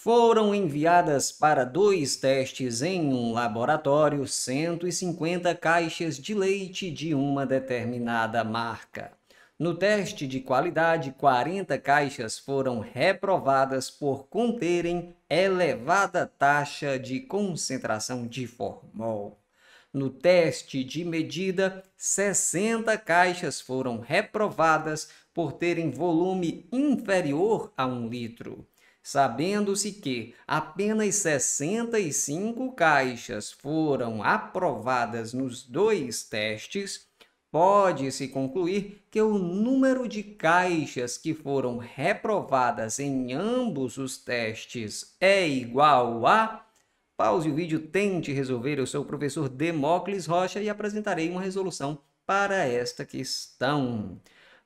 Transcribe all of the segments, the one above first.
foram enviadas para dois testes em um laboratório 150 caixas de leite de uma determinada marca. No teste de qualidade, 40 caixas foram reprovadas por conterem elevada taxa de concentração de formol. No teste de medida, 60 caixas foram reprovadas por terem volume inferior a um litro sabendo-se que apenas 65 caixas foram aprovadas nos dois testes, pode-se concluir que o número de caixas que foram reprovadas em ambos os testes é igual a. Pause o vídeo, tente resolver. Eu sou o professor Demócles Rocha e apresentarei uma resolução para esta questão.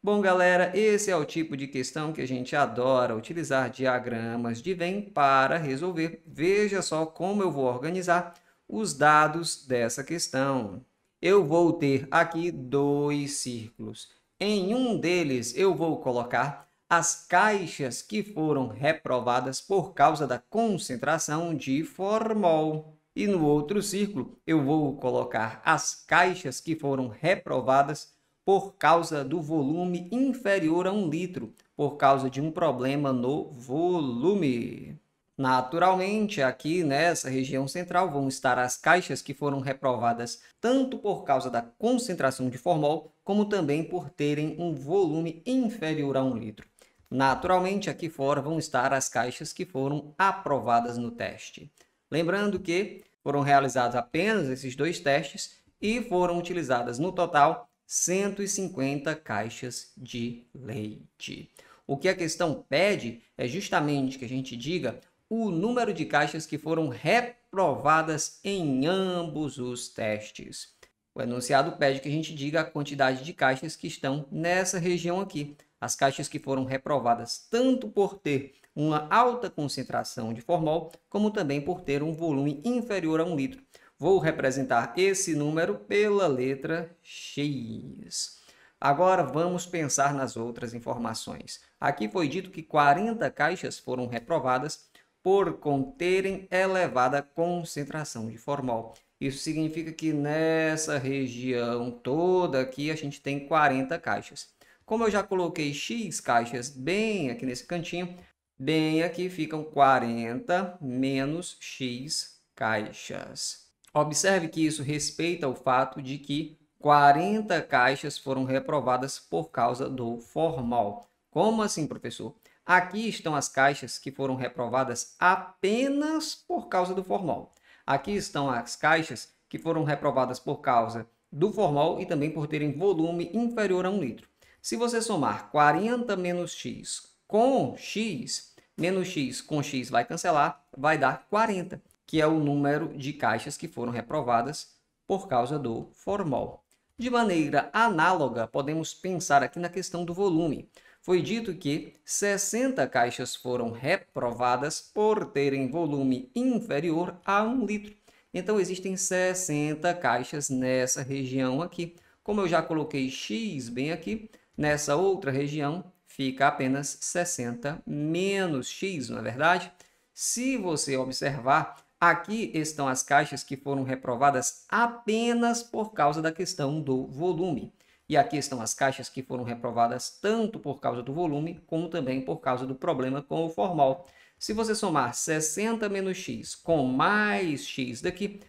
Bom, galera, esse é o tipo de questão que a gente adora utilizar diagramas de Venn para resolver. Veja só como eu vou organizar os dados dessa questão. Eu vou ter aqui dois círculos. Em um deles, eu vou colocar as caixas que foram reprovadas por causa da concentração de formol. E no outro círculo, eu vou colocar as caixas que foram reprovadas por causa do volume inferior a 1 litro, por causa de um problema no volume. Naturalmente, aqui nessa região central vão estar as caixas que foram reprovadas tanto por causa da concentração de formol, como também por terem um volume inferior a 1 litro. Naturalmente, aqui fora vão estar as caixas que foram aprovadas no teste. Lembrando que foram realizados apenas esses dois testes e foram utilizadas no total 150 caixas de leite. O que a questão pede é justamente que a gente diga o número de caixas que foram reprovadas em ambos os testes. O enunciado pede que a gente diga a quantidade de caixas que estão nessa região aqui. As caixas que foram reprovadas tanto por ter uma alta concentração de formol, como também por ter um volume inferior a um litro. Vou representar esse número pela letra X. Agora vamos pensar nas outras informações. Aqui foi dito que 40 caixas foram reprovadas por conterem elevada concentração de formol. Isso significa que nessa região toda aqui a gente tem 40 caixas. Como eu já coloquei X caixas bem aqui nesse cantinho, bem aqui ficam 40 menos X caixas. Observe que isso respeita o fato de que 40 caixas foram reprovadas por causa do formal. Como assim, professor? Aqui estão as caixas que foram reprovadas apenas por causa do formal. Aqui estão as caixas que foram reprovadas por causa do formal e também por terem volume inferior a 1 litro. Se você somar 40 menos x com x, menos x com x vai cancelar, vai dar 40 que é o número de caixas que foram reprovadas por causa do formol. De maneira análoga, podemos pensar aqui na questão do volume. Foi dito que 60 caixas foram reprovadas por terem volume inferior a 1 litro. Então, existem 60 caixas nessa região aqui. Como eu já coloquei X bem aqui, nessa outra região fica apenas 60 menos X, não é verdade? Se você observar, Aqui estão as caixas que foram reprovadas apenas por causa da questão do volume. E aqui estão as caixas que foram reprovadas tanto por causa do volume, como também por causa do problema com o formal. Se você somar 60 menos x com mais x daqui,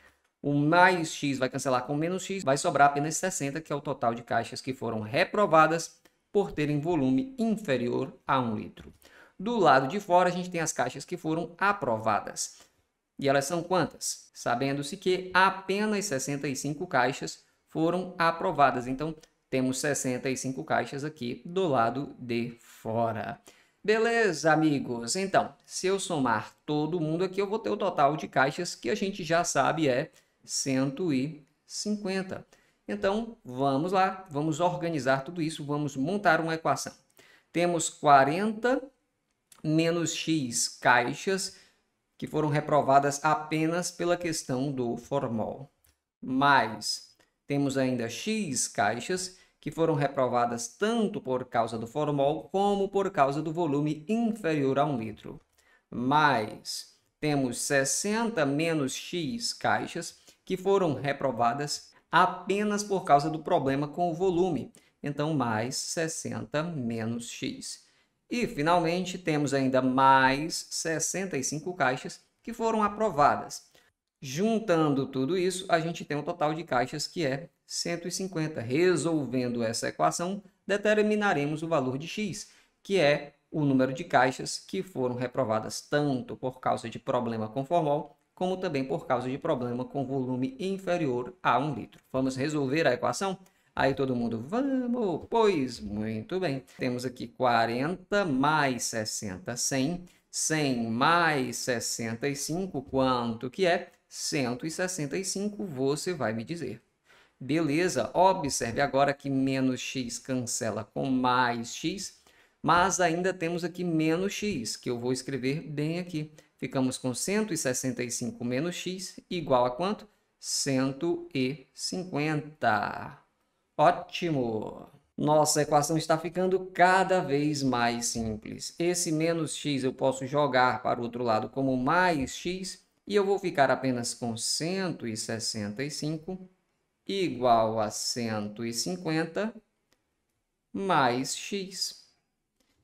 o mais x vai cancelar com menos x, vai sobrar apenas 60, que é o total de caixas que foram reprovadas por terem volume inferior a 1 litro. Do lado de fora, a gente tem as caixas que foram aprovadas. E elas são quantas? Sabendo-se que apenas 65 caixas foram aprovadas. Então, temos 65 caixas aqui do lado de fora. Beleza, amigos? Então, se eu somar todo mundo aqui, eu vou ter o total de caixas que a gente já sabe é 150. Então, vamos lá, vamos organizar tudo isso, vamos montar uma equação. Temos 40 menos x caixas que foram reprovadas apenas pela questão do formol. Mas temos ainda X caixas que foram reprovadas tanto por causa do formol como por causa do volume inferior a um litro. Mas temos 60 menos X caixas que foram reprovadas apenas por causa do problema com o volume. Então, mais 60 menos X. E, finalmente, temos ainda mais 65 caixas que foram aprovadas. Juntando tudo isso, a gente tem um total de caixas que é 150. Resolvendo essa equação, determinaremos o valor de x, que é o número de caixas que foram reprovadas tanto por causa de problema com formol, como também por causa de problema com volume inferior a 1 litro. Vamos resolver a equação? Aí todo mundo, vamos, pois muito bem. Temos aqui 40 mais 60, 100. 100 mais 65, quanto que é? 165, você vai me dizer. Beleza, observe agora que menos x cancela com mais x, mas ainda temos aqui menos x, que eu vou escrever bem aqui. Ficamos com 165 menos x igual a quanto? 150. Ótimo! Nossa equação está ficando cada vez mais simples. Esse menos x eu posso jogar para o outro lado como mais x e eu vou ficar apenas com 165 igual a 150 mais x.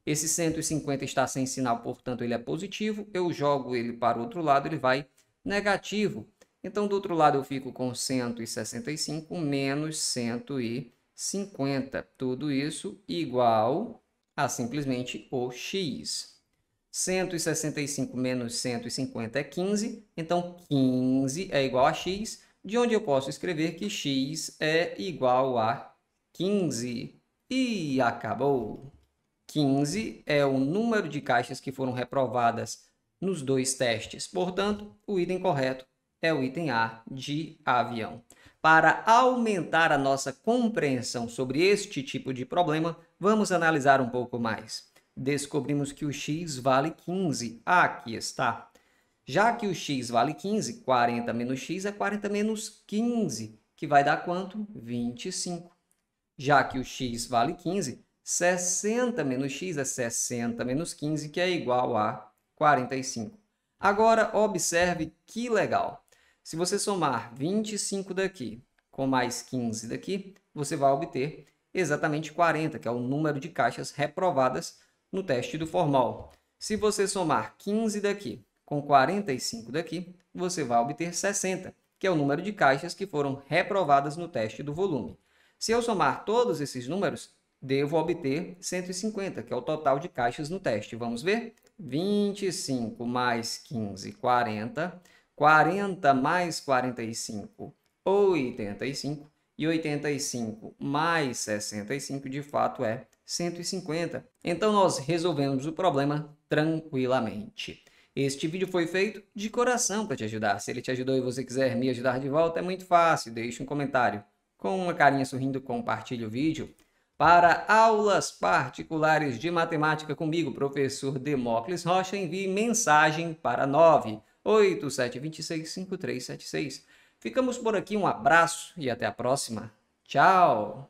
Esse 150 está sem sinal, portanto ele é positivo. Eu jogo ele para o outro lado, ele vai negativo. Então, do outro lado, eu fico com 165 menos 150. Tudo isso igual a simplesmente o x. 165 menos 150 é 15, então 15 é igual a x, de onde eu posso escrever que x é igual a 15. E acabou! 15 é o número de caixas que foram reprovadas nos dois testes, portanto, o item correto é o item A de avião. Para aumentar a nossa compreensão sobre este tipo de problema, vamos analisar um pouco mais. Descobrimos que o x vale 15. Aqui está. Já que o x vale 15, 40 menos x é 40 menos 15, que vai dar quanto? 25. Já que o x vale 15, 60 menos x é 60 menos 15, que é igual a 45. Agora, observe que legal. Se você somar 25 daqui com mais 15 daqui, você vai obter exatamente 40, que é o número de caixas reprovadas no teste do formal. Se você somar 15 daqui com 45 daqui, você vai obter 60, que é o número de caixas que foram reprovadas no teste do volume. Se eu somar todos esses números, devo obter 150, que é o total de caixas no teste. Vamos ver? 25 mais 15, 40. 40 mais 45, 85. E 85 mais 65, de fato, é 150. Então, nós resolvemos o problema tranquilamente. Este vídeo foi feito de coração para te ajudar. Se ele te ajudou e você quiser me ajudar de volta, é muito fácil. Deixe um comentário. Com uma carinha sorrindo, compartilhe o vídeo. Para aulas particulares de matemática comigo, professor Demócles Rocha, envie mensagem para 9 8726-5376. Ficamos por aqui, um abraço e até a próxima. Tchau!